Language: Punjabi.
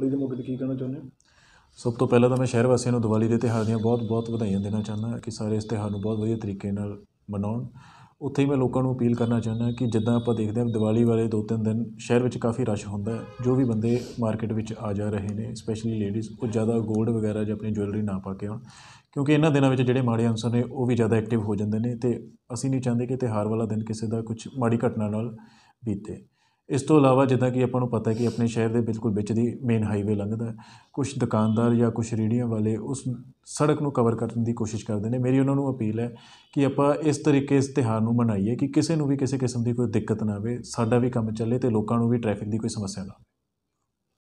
ਦਿਵਾਲੀ ਦੇ ਮੌਕੇ ਤੇ ਕੀ ਕਹਿਣਾ ਚਾਹੁੰਦੇ ਹੋ ਸਭ ਤੋਂ ਪਹਿਲਾਂ ਤਾਂ ਮੈਂ ਸ਼ਹਿਰ ਵਾਸੀਆਂ ਨੂੰ ਦੀਵਾਲੀ ਦੇ ਤਿਹਾਰ ਦੀਆਂ ਬਹੁਤ-ਬਹੁਤ ਵਧਾਈਆਂ ਦੇਣਾ ਚਾਹੁੰਦਾ ਕਿ ਸਾਰੇ ਇਸ ਤਿਉਹਾਰ ਨੂੰ ਬਹੁਤ ਵਧੀਆ ਤਰੀਕੇ ਨਾਲ ਮਨਾਉਣ ਉੱਥੇ ਹੀ ਮੈਂ ਲੋਕਾਂ ਨੂੰ ਅਪੀਲ ਕਰਨਾ ਚਾਹੁੰਦਾ ਕਿ ਜਿੱਦਾਂ ਆਪਾਂ ਦੇਖਦੇ ਹਾਂ ਦੀਵਾਲੀ ਵਾਲੇ ਦੋ ਤਿੰਨ ਦਿਨ ਸ਼ਹਿਰ ਵਿੱਚ ਕਾਫੀ ਰਸ਼ ਹੁੰਦਾ ਹੈ ਜੋ ਵੀ ਬੰਦੇ ਮਾਰਕੀਟ ਵਿੱਚ ਆ ਜਾ ਰਹੇ ਨੇ ਸਪੈਸ਼ਲੀ ਲੇਡੀਜ਼ ਉਹ ਜ਼ਿਆਦਾ ਗੋਲਡ ਵਗੈਰਾ ਜਾਂ ਆਪਣੀ ਜੁਐਲਰੀ ਨਾ ਪਾ ਕੇ ਆਉਣ ਕਿਉਂਕਿ ਇਹਨਾਂ ਦਿਨਾਂ ਵਿੱਚ ਜਿਹੜੇ ਮਾੜੇ ਅੰਸਰ ਨੇ ਉਹ ਵੀ ਜ਼ਿਆਦਾ ਐਕਟਿਵ ਹੋ ਜਾਂਦੇ ਨੇ ਤੇ ਅਸੀਂ ਨਹੀਂ ਚਾਹੁੰਦੇ ਕਿ ਤਿਹਾਰ ਵਾਲਾ ਦਿਨ ਕਿਸੇ ਦਾ ਕੁਝ ਮਾੜੀ ਘਟਨਾ ਨਾਲ ਬੀਤੇ ਇਸ ਤੋਂ ਇਲਾਵਾ ਜਿੱਦਾਂ ਕਿ ਆਪਾਂ ਨੂੰ ਪਤਾ ਹੈ ਕਿ ਆਪਣੇ ਸ਼ਹਿਰ ਦੇ ਬਿਲਕੁਲ ਵਿੱਚ ਦੀ ਮੇਨ ਹਾਈਵੇ ਲੰਘਦਾ ਕੁਝ ਦੁਕਾਨਦਾਰ ਜਾਂ ਕੁਝ ਰੇੜੀਆਂ ਵਾਲੇ ਉਸ ਸੜਕ ਨੂੰ ਕਵਰ ਕਰਨ ਦੀ ਕੋਸ਼ਿਸ਼ ਕਰਦੇ ਨੇ ਮੇਰੀ ਉਹਨਾਂ ਨੂੰ ਅਪੀਲ ਹੈ ਕਿ ਆਪਾਂ ਇਸ ਤਰੀਕੇ ਇਸ ਤਿਹਾਰ ਨੂੰ ਮਨਾਈਏ ਕਿ ਕਿਸੇ ਨੂੰ ਵੀ ਕਿਸੇ ਕਿਸਮ ਦੀ ਕੋਈ ਦਿੱਕਤ ਨਾ ਆਵੇ ਸਾਡਾ ਵੀ ਕੰਮ ਚੱਲੇ ਤੇ ਲੋਕਾਂ ਨੂੰ ਵੀ ਟ੍ਰੈਫਿਕ ਦੀ ਕੋਈ ਸਮੱਸਿਆ ਨਾ